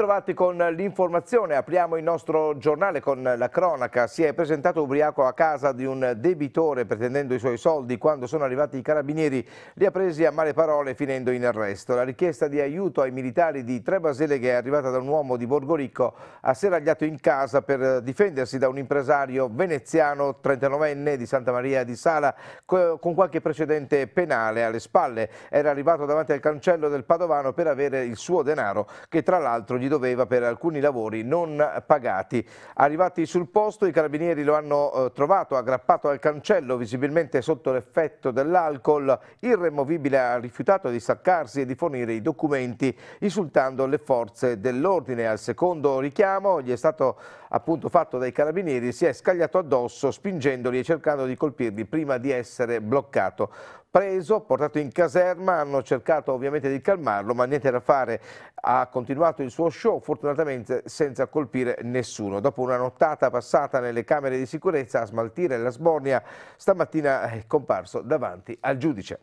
Bentrovati con l'informazione, apriamo il nostro giornale con la cronaca. Si è presentato ubriaco a casa di un debitore pretendendo i suoi soldi. Quando sono arrivati i carabinieri li ha presi a male parole finendo in arresto. La richiesta di aiuto ai militari di Trebaseleghe è arrivata da un uomo di Borgoricco asseragliato in casa per difendersi da un impresario veneziano 39enne di Santa Maria di Sala con qualche precedente penale alle spalle. Era arrivato davanti al cancello del Padovano per avere il suo denaro che tra l'altro gli doveva per alcuni lavori non pagati. Arrivati sul posto i carabinieri lo hanno eh, trovato aggrappato al cancello visibilmente sotto l'effetto dell'alcol, irremovibile ha rifiutato di staccarsi e di fornire i documenti insultando le forze dell'ordine. Al secondo richiamo gli è stato appunto fatto dai carabinieri si è scagliato addosso spingendoli e cercando di colpirli prima di essere bloccato preso, portato in caserma, hanno cercato ovviamente di calmarlo, ma niente da fare, ha continuato il suo show, fortunatamente senza colpire nessuno. Dopo una nottata passata nelle camere di sicurezza a smaltire la sbornia, stamattina è comparso davanti al giudice.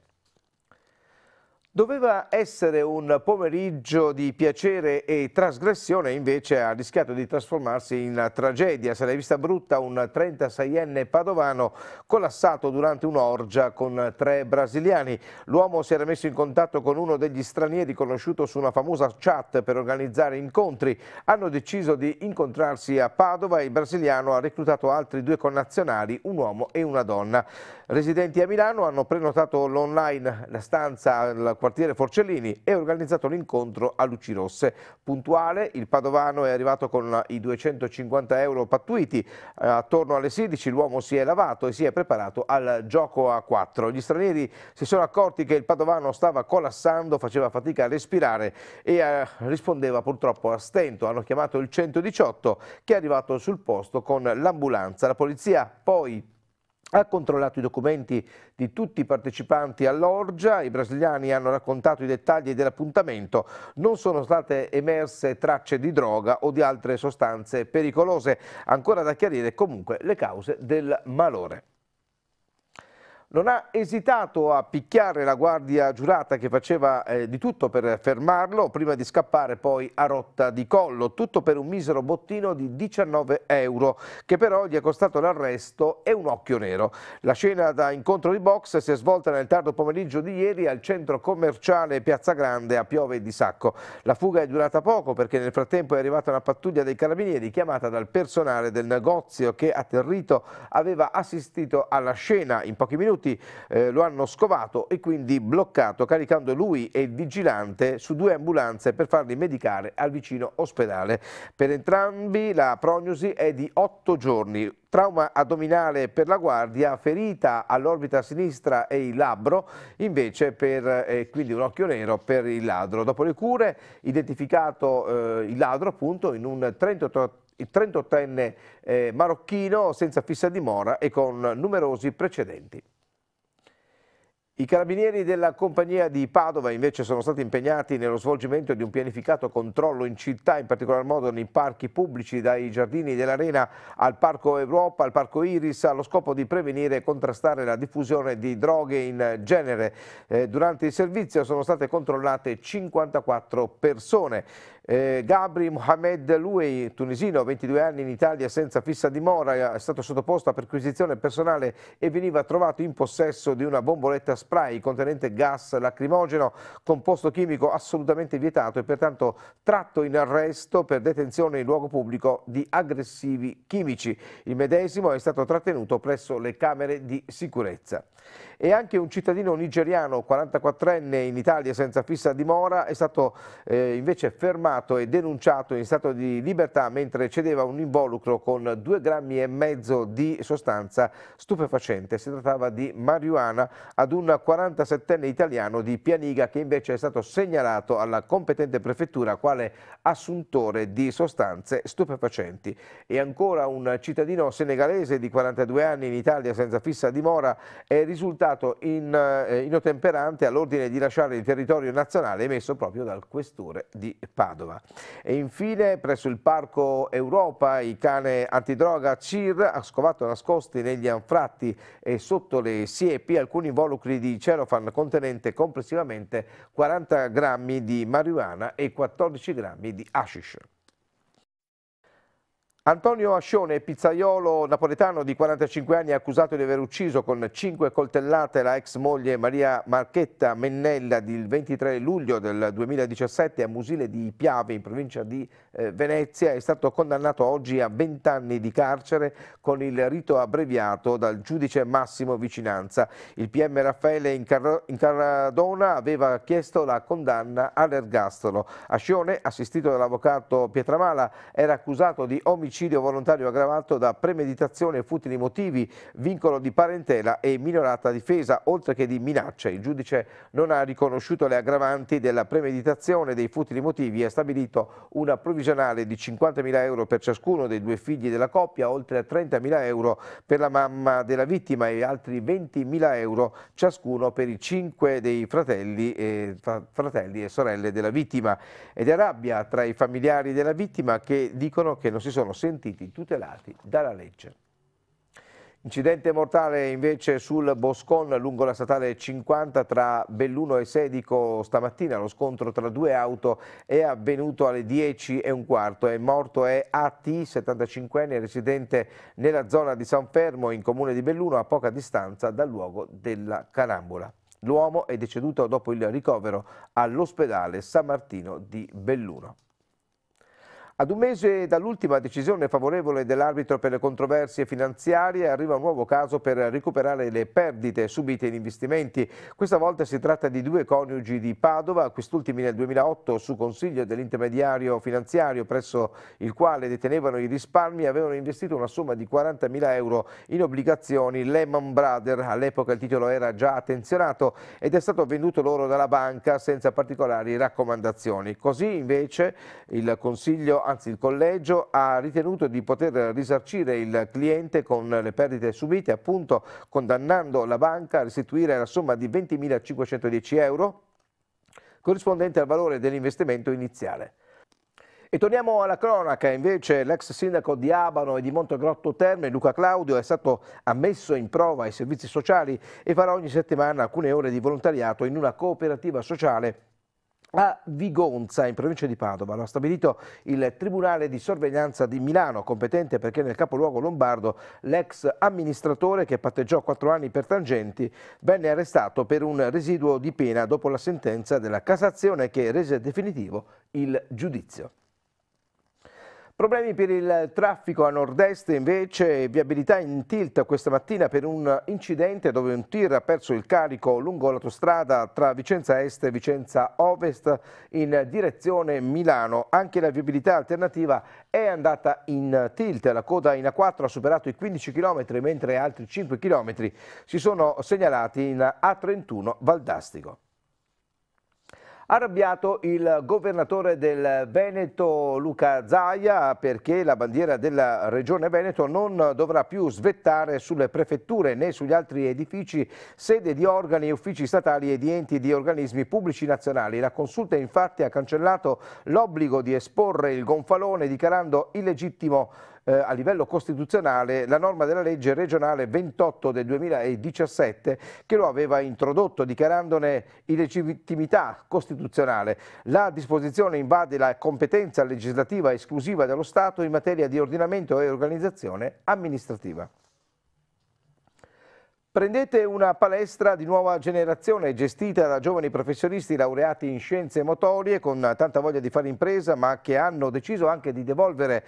Doveva essere un pomeriggio di piacere e trasgressione, invece ha rischiato di trasformarsi in tragedia. Se l'hai vista brutta un 36enne padovano collassato durante un'orgia con tre brasiliani. L'uomo si era messo in contatto con uno degli stranieri conosciuto su una famosa chat per organizzare incontri. Hanno deciso di incontrarsi a Padova e il brasiliano ha reclutato altri due connazionali, un uomo e una donna. Residenti a Milano hanno prenotato l'online la stanza al 40 quartiere Forcellini e organizzato l'incontro a luci rosse. Puntuale, il padovano è arrivato con i 250 euro pattuiti. Eh, attorno alle 16 l'uomo si è lavato e si è preparato al gioco a 4. Gli stranieri si sono accorti che il padovano stava collassando, faceva fatica a respirare e eh, rispondeva purtroppo a stento. Hanno chiamato il 118 che è arrivato sul posto con l'ambulanza. La polizia poi ha controllato i documenti di tutti i partecipanti all'orgia, i brasiliani hanno raccontato i dettagli dell'appuntamento, non sono state emerse tracce di droga o di altre sostanze pericolose, ancora da chiarire comunque le cause del malore non ha esitato a picchiare la guardia giurata che faceva eh, di tutto per fermarlo prima di scappare poi a rotta di collo, tutto per un misero bottino di 19 euro che però gli è costato l'arresto e un occhio nero. La scena da incontro di box si è svolta nel tardo pomeriggio di ieri al centro commerciale Piazza Grande a Piove di Sacco. La fuga è durata poco perché nel frattempo è arrivata una pattuglia dei carabinieri chiamata dal personale del negozio che atterrito aveva assistito alla scena in pochi minuti minuti eh, lo hanno scovato e quindi bloccato caricando lui e il vigilante su due ambulanze per farli medicare al vicino ospedale. Per entrambi la prognosi è di otto giorni, trauma addominale per la guardia, ferita all'orbita sinistra e il labbro, invece per, eh, quindi un occhio nero per il ladro. Dopo le cure identificato eh, il ladro appunto in un 38 38enne eh, marocchino senza fissa dimora e con numerosi precedenti. I carabinieri della compagnia di Padova invece sono stati impegnati nello svolgimento di un pianificato controllo in città, in particolar modo nei parchi pubblici, dai giardini dell'Arena al Parco Europa, al Parco Iris, allo scopo di prevenire e contrastare la diffusione di droghe in genere. Eh, durante il servizio sono state controllate 54 persone. Eh, Gabri Mohamed Louei, tunisino, 22 anni in Italia senza fissa dimora, è stato sottoposto a perquisizione personale e veniva trovato in possesso di una bomboletta spray contenente gas lacrimogeno, composto chimico assolutamente vietato e pertanto tratto in arresto per detenzione in luogo pubblico di aggressivi chimici. Il medesimo è stato trattenuto presso le camere di sicurezza e anche un cittadino nigeriano 44enne in Italia senza fissa dimora è stato eh, invece fermato e denunciato in stato di libertà mentre cedeva un involucro con due grammi e mezzo di sostanza stupefacente. Si trattava di marijuana ad un 47enne italiano di Pianiga che invece è stato segnalato alla competente prefettura quale assuntore di sostanze stupefacenti. E ancora un cittadino senegalese di 42 anni in Italia senza fissa dimora è risultato risultato in, eh, inottemperante all'ordine di lasciare il territorio nazionale emesso proprio dal questore di Padova. E infine presso il Parco Europa il cane antidroga CIR ha scovato nascosti negli anfratti e sotto le siepi alcuni involucri di cerofan contenente complessivamente 40 grammi di marijuana e 14 grammi di hashish. Antonio Ascione, pizzaiolo napoletano di 45 anni, accusato di aver ucciso con 5 coltellate la ex moglie Maria Marchetta Mennella del 23 luglio del 2017 a Musile di Piave in provincia di eh, Venezia, è stato condannato oggi a 20 anni di carcere con il rito abbreviato dal giudice Massimo Vicinanza. Il PM Raffaele Incar Incarradona aveva chiesto la condanna all'ergastolo. Ascione, assistito dall'avvocato Pietramala, era accusato di omicidio omicidio volontario aggravato da premeditazione e futili motivi, vincolo di parentela e minorata difesa, oltre che di minacce. Il giudice non ha riconosciuto le aggravanti della premeditazione dei futili motivi e ha stabilito una provvisionale di 50.000 euro per ciascuno dei due figli della coppia, oltre a 30.000 euro per la mamma della vittima e altri 20.000 euro ciascuno per i cinque dei fratelli e, fratelli e sorelle della vittima. Ed è rabbia tra i familiari della vittima che dicono che non si sono sentiti sentiti tutelati dalla legge. Incidente mortale invece sul Boscon lungo la statale 50 tra Belluno e Sedico stamattina. Lo scontro tra due auto è avvenuto alle 10 e un quarto. È morto è AT, 75enne, residente nella zona di San Fermo in comune di Belluno a poca distanza dal luogo della carambola. L'uomo è deceduto dopo il ricovero all'ospedale San Martino di Belluno. Ad un mese dall'ultima decisione favorevole dell'arbitro per le controversie finanziarie arriva un nuovo caso per recuperare le perdite subite in investimenti. Questa volta si tratta di due coniugi di Padova, quest'ultimi nel 2008 su consiglio dell'intermediario finanziario presso il quale detenevano i risparmi avevano investito una somma di 40.000 euro in obbligazioni Lehman Brothers. All'epoca il titolo era già attenzionato ed è stato venduto loro dalla banca senza particolari raccomandazioni. Così invece il Consiglio anzi il collegio ha ritenuto di poter risarcire il cliente con le perdite subite, appunto condannando la banca a restituire la somma di 20.510 euro corrispondente al valore dell'investimento iniziale. E torniamo alla cronaca, invece l'ex sindaco di Abano e di Montegrotto Terme, Luca Claudio, è stato ammesso in prova ai servizi sociali e farà ogni settimana alcune ore di volontariato in una cooperativa sociale a Vigonza, in provincia di Padova, lo ha stabilito il Tribunale di Sorveglianza di Milano, competente perché nel capoluogo lombardo l'ex amministratore che patteggiò quattro anni per tangenti venne arrestato per un residuo di pena dopo la sentenza della Cassazione che rese definitivo il giudizio. Problemi per il traffico a nord-est invece, viabilità in tilt questa mattina per un incidente dove un tir ha perso il carico lungo l'autostrada tra Vicenza Est e Vicenza Ovest in direzione Milano. Anche la viabilità alternativa è andata in tilt, la coda in A4 ha superato i 15 km mentre altri 5 km si sono segnalati in A31 Valdastico. Arrabbiato il governatore del Veneto Luca Zaia perché la bandiera della regione Veneto non dovrà più svettare sulle prefetture né sugli altri edifici, sede di organi, uffici statali e di enti di organismi pubblici nazionali. La consulta infatti ha cancellato l'obbligo di esporre il gonfalone dichiarando illegittimo eh, a livello costituzionale la norma della legge regionale 28 del 2017 che lo aveva introdotto dichiarandone illegittimità costituzionale. La disposizione invade la competenza legislativa esclusiva dello Stato in materia di ordinamento e organizzazione amministrativa. Prendete una palestra di nuova generazione gestita da giovani professionisti laureati in scienze motorie con tanta voglia di fare impresa ma che hanno deciso anche di devolvere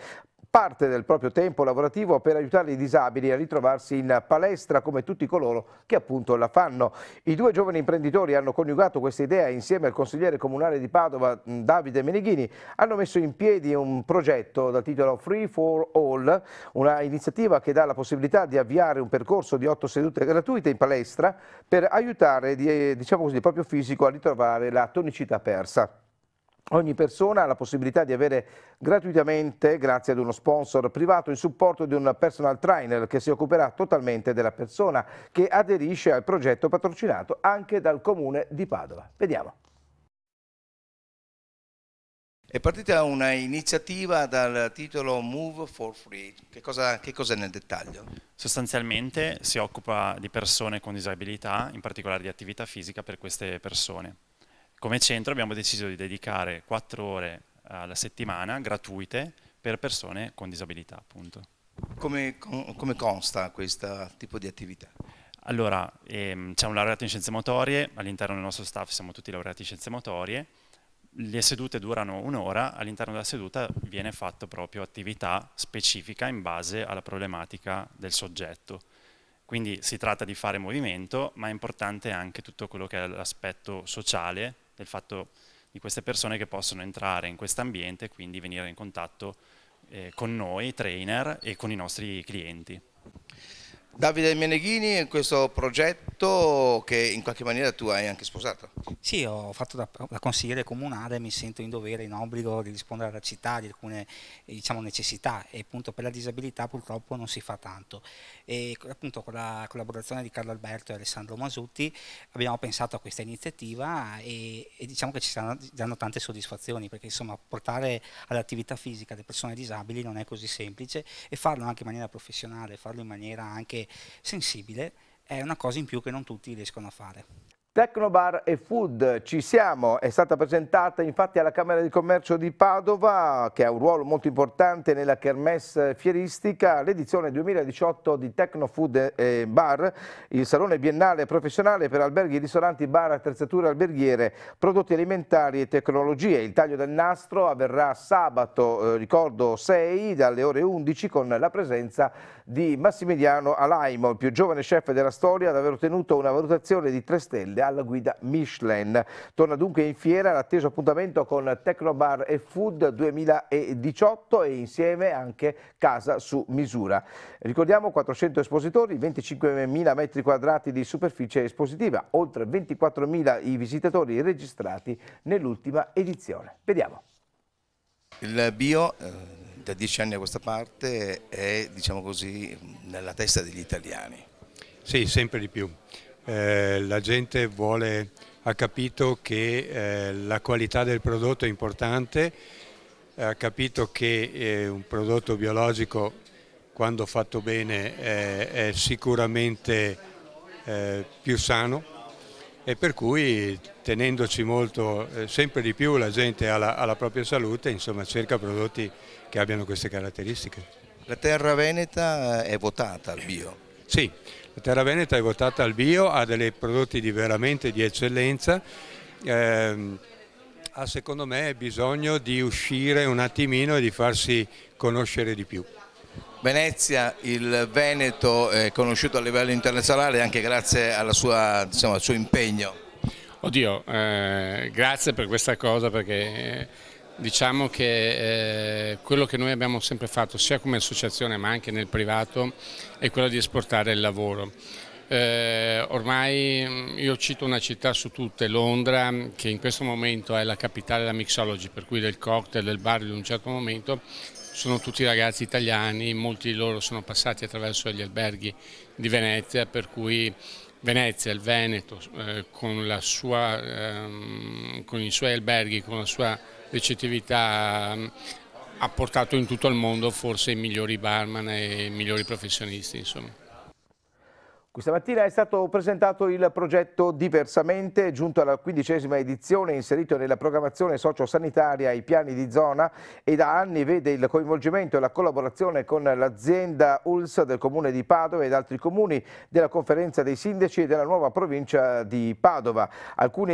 parte del proprio tempo lavorativo per aiutare i disabili a ritrovarsi in palestra come tutti coloro che appunto la fanno. I due giovani imprenditori hanno coniugato questa idea insieme al consigliere comunale di Padova Davide Meneghini, hanno messo in piedi un progetto dal titolo Free for All, una iniziativa che dà la possibilità di avviare un percorso di otto sedute gratuite in palestra per aiutare eh, diciamo così, il proprio fisico a ritrovare la tonicità persa. Ogni persona ha la possibilità di avere gratuitamente, grazie ad uno sponsor privato, il supporto di un personal trainer che si occuperà totalmente della persona che aderisce al progetto patrocinato anche dal comune di Padova. Vediamo. È partita una iniziativa dal titolo Move for Free. Che cosa, che cosa, è nel dettaglio? Sostanzialmente si occupa di persone con disabilità, in particolare di attività fisica per queste persone. Come centro abbiamo deciso di dedicare 4 ore alla settimana gratuite per persone con disabilità. Appunto. Come, come consta questo tipo di attività? Allora, ehm, c'è un laureato in scienze motorie, all'interno del nostro staff siamo tutti laureati in scienze motorie, le sedute durano un'ora, all'interno della seduta viene fatta proprio attività specifica in base alla problematica del soggetto. Quindi si tratta di fare movimento, ma è importante anche tutto quello che è l'aspetto sociale del fatto di queste persone che possono entrare in questo ambiente e quindi venire in contatto eh, con noi, trainer, e con i nostri clienti. Davide Meneghini in questo progetto che in qualche maniera tu hai anche sposato. Sì, ho fatto da, da consigliere comunale, mi sento in dovere, in obbligo di rispondere alla città di alcune diciamo, necessità e appunto per la disabilità purtroppo non si fa tanto. E appunto con la collaborazione di Carlo Alberto e Alessandro Masutti abbiamo pensato a questa iniziativa e, e diciamo che ci stanno, dando tante soddisfazioni perché insomma portare all'attività fisica le persone disabili non è così semplice e farlo anche in maniera professionale, farlo in maniera anche sensibile, è una cosa in più che non tutti riescono a fare. Tecnobar e Food, ci siamo, è stata presentata infatti alla Camera di Commercio di Padova che ha un ruolo molto importante nella kermesse fieristica, l'edizione 2018 di Tecno Food e Bar, il salone biennale professionale per alberghi, ristoranti, bar, attrezzature alberghiere, prodotti alimentari e tecnologie. Il taglio del nastro avverrà sabato, eh, ricordo 6, dalle ore 11 con la presenza di Massimiliano Alaimo, il più giovane chef della storia ad aver ottenuto una valutazione di 3 stelle alla guida Michelin. Torna dunque in fiera l'atteso appuntamento con Tecnobar e Food 2018 e insieme anche Casa su misura. Ricordiamo 400 espositori, 25.000 metri quadrati di superficie espositiva, oltre 24.000 i visitatori registrati nell'ultima edizione. Vediamo. Il bio eh, da dieci anni a questa parte è, diciamo così, nella testa degli italiani. Sì, sempre di più. Eh, la gente vuole, ha capito che eh, la qualità del prodotto è importante, ha capito che eh, un prodotto biologico quando fatto bene eh, è sicuramente eh, più sano e per cui tenendoci molto, sempre di più la gente alla, alla propria salute, insomma cerca prodotti che abbiano queste caratteristiche. La terra veneta è votata al bio? Sì, la terra veneta è votata al bio, ha dei prodotti di veramente di eccellenza, eh, ha secondo me bisogno di uscire un attimino e di farsi conoscere di più. Venezia, il Veneto è conosciuto a livello internazionale anche grazie sua, diciamo, al suo impegno. Oddio, eh, grazie per questa cosa perché eh, Diciamo che eh, quello che noi abbiamo sempre fatto sia come associazione ma anche nel privato è quello di esportare il lavoro. Eh, ormai mm, io cito una città su tutte, Londra, che in questo momento è la capitale della mixology, per cui del cocktail, del bar in un certo momento, sono tutti ragazzi italiani, molti di loro sono passati attraverso gli alberghi di Venezia, per cui Venezia, il Veneto, eh, con, sua, ehm, con i suoi alberghi, con la sua recettività mm, ha portato in tutto il mondo forse i migliori barman e i migliori professionisti. Insomma. Questa mattina è stato presentato il progetto Diversamente, giunto alla quindicesima edizione, inserito nella programmazione sociosanitaria i piani di zona e da anni vede il coinvolgimento e la collaborazione con l'azienda ULS del comune di Padova ed altri comuni della conferenza dei sindaci e della nuova provincia di Padova. Alcune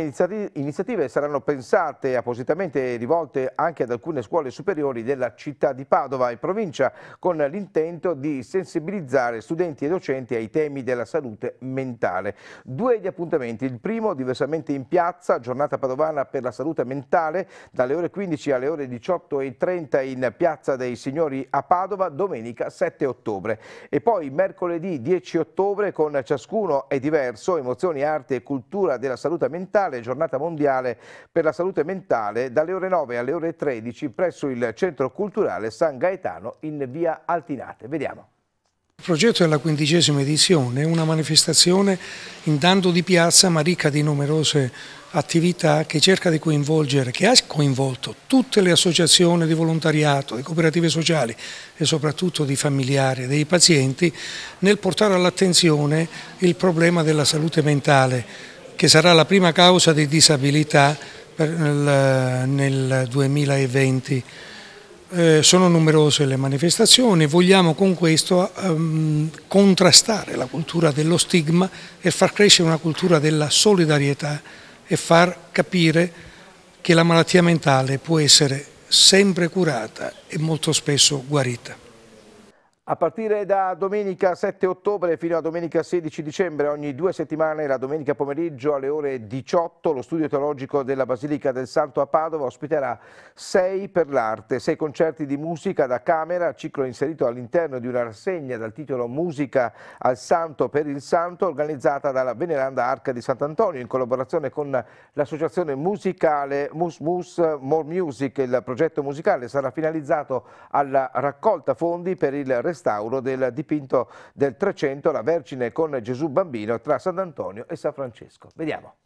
iniziative saranno pensate appositamente e rivolte anche ad alcune scuole superiori della città di Padova e provincia con l'intento di sensibilizzare studenti e docenti ai temi della salute mentale. Due gli appuntamenti, il primo diversamente in piazza, giornata padovana per la salute mentale, dalle ore 15 alle ore 18.30 in piazza dei signori a Padova, domenica 7 ottobre. E poi mercoledì 10 ottobre con ciascuno è diverso, emozioni, arte e cultura della salute mentale, giornata mondiale per la salute mentale, dalle ore 9 alle ore 13 presso il Centro Culturale San Gaetano in via Altinate. Vediamo. Il progetto è la quindicesima edizione una manifestazione intanto di piazza ma ricca di numerose attività che cerca di coinvolgere, che ha coinvolto tutte le associazioni di volontariato, di cooperative sociali e soprattutto di familiari, dei pazienti, nel portare all'attenzione il problema della salute mentale che sarà la prima causa di disabilità nel 2020 eh, sono numerose le manifestazioni, vogliamo con questo ehm, contrastare la cultura dello stigma e far crescere una cultura della solidarietà e far capire che la malattia mentale può essere sempre curata e molto spesso guarita. A partire da domenica 7 ottobre fino a domenica 16 dicembre, ogni due settimane, la domenica pomeriggio alle ore 18, lo studio teologico della Basilica del Santo a Padova ospiterà sei per l'arte, sei concerti di musica da camera, ciclo inserito all'interno di una rassegna dal titolo Musica al Santo per il Santo, organizzata dalla Veneranda Arca di Sant'Antonio in collaborazione con l'associazione musicale Mus Mus More Music. Il progetto musicale sarà finalizzato alla raccolta fondi per il restituzione restauro del dipinto del 300 La Vergine con Gesù Bambino tra Sant'Antonio e San Francesco. Vediamo.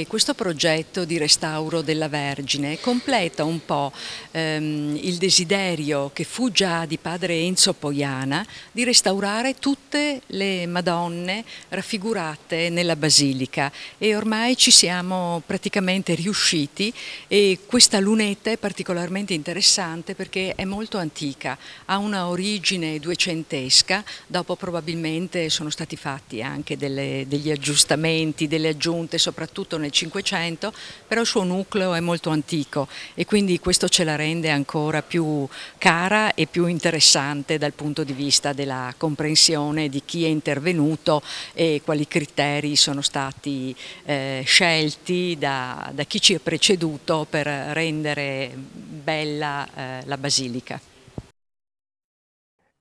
E questo progetto di restauro della Vergine completa un po' ehm, il desiderio che fu già di padre Enzo Poiana di restaurare tutte le Madonne raffigurate nella Basilica e ormai ci siamo praticamente riusciti e questa lunetta è particolarmente interessante perché è molto antica, ha una origine duecentesca, dopo probabilmente sono stati fatti anche delle, degli aggiustamenti, delle aggiunte soprattutto nel nel Cinquecento, però il suo nucleo è molto antico e quindi questo ce la rende ancora più cara e più interessante dal punto di vista della comprensione di chi è intervenuto e quali criteri sono stati eh, scelti da, da, chi ci è preceduto per rendere bella eh, la basilica.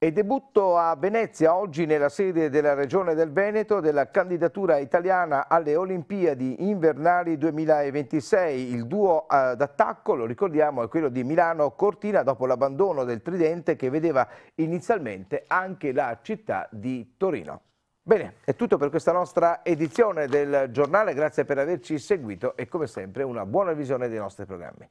E debutto a Venezia oggi nella sede della Regione del Veneto della candidatura italiana alle Olimpiadi invernali 2026. Il duo eh, d'attacco, lo ricordiamo, è quello di Milano Cortina dopo l'abbandono del Tridente che vedeva inizialmente anche la città di Torino. Bene, è tutto per questa nostra edizione del giornale, grazie per averci seguito e come sempre una buona visione dei nostri programmi.